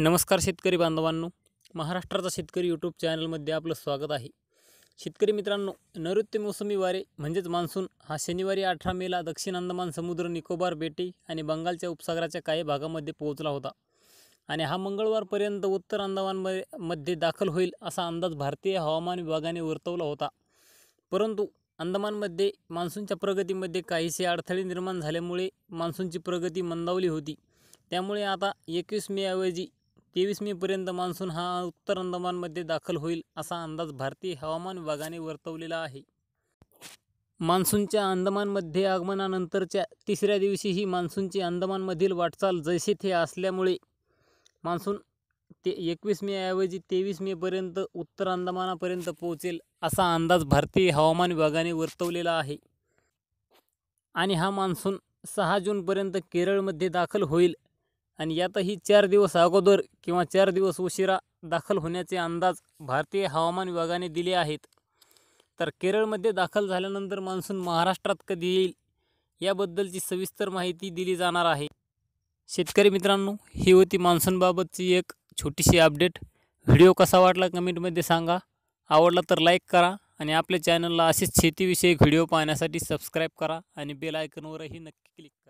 नमस्कार शेतकरी बांधवांनो महाराष्ट्राचा शेतकरी यूट्यूब चॅनलमध्ये आपलं स्वागत आहे शेतकरी मित्रांनो नैऋत्य मोसमी वारे म्हणजेच मान्सून हा शनिवारी अठरा मेला दक्षिण अंदमान समुद्र निकोबार बेटे आणि बंगालच्या उपसागराच्या काही भागामध्ये पोहोचला होता आणि हा मंगळवारपर्यंत उत्तर अंदमानमध्ये मध्ये दाखल होईल असा अंदाज भारतीय हवामान विभागाने वर्तवला होता परंतु अंदमानमध्ये मान्सूनच्या प्रगतीमध्ये काहीसे अडथळे निर्माण झाल्यामुळे मान्सूनची प्रगती मंदावली होती त्यामुळे आता एकवीस मे ऐवजी तेवीस मेपर्यंत मान्सून हा उत्तर अंदमानमध्ये दाखल होईल असा अंदाज भारतीय हवामान विभागाने वर्तवलेला आहे मान्सूनच्या अंदमानमध्ये आगमनानंतरच्या तिसऱ्या दिवशीही मान्सूनची अंदमानमधील वाटचाल जैसे थे असल्यामुळे मान्सून ते एकवीस मे ऐवजी तेवीस मेपर्यंत उत्तर अंदमानापर्यंत पोहोचेल असा अंदाज भारतीय हवामान विभागाने वर्तवलेला आहे आणि हा मान्सून सहा जूनपर्यंत केरळमध्ये दाखल होईल आणि यातही चार दिवस अगोदर किंवा चार दिवस उशिरा दाखल होण्याचे अंदाज भारतीय हवामान विभागाने दिले आहेत तर केरळमध्ये दाखल झाल्यानंतर मान्सून महाराष्ट्रात कधी येईल याबद्दलची सविस्तर माहिती दिली जाणार आहे शेतकरी मित्रांनो ही होती मान्सूनबाबतची एक छोटीशी अपडेट व्हिडिओ कसा वाटला कमेंटमध्ये सांगा आवडला तर लाईक करा आणि आपल्या चॅनलला असेच शेतीविषयक व्हिडिओ पाहण्यासाठी सबस्क्राईब करा आणि बेल आयकनवरही नक्की क्लिक करा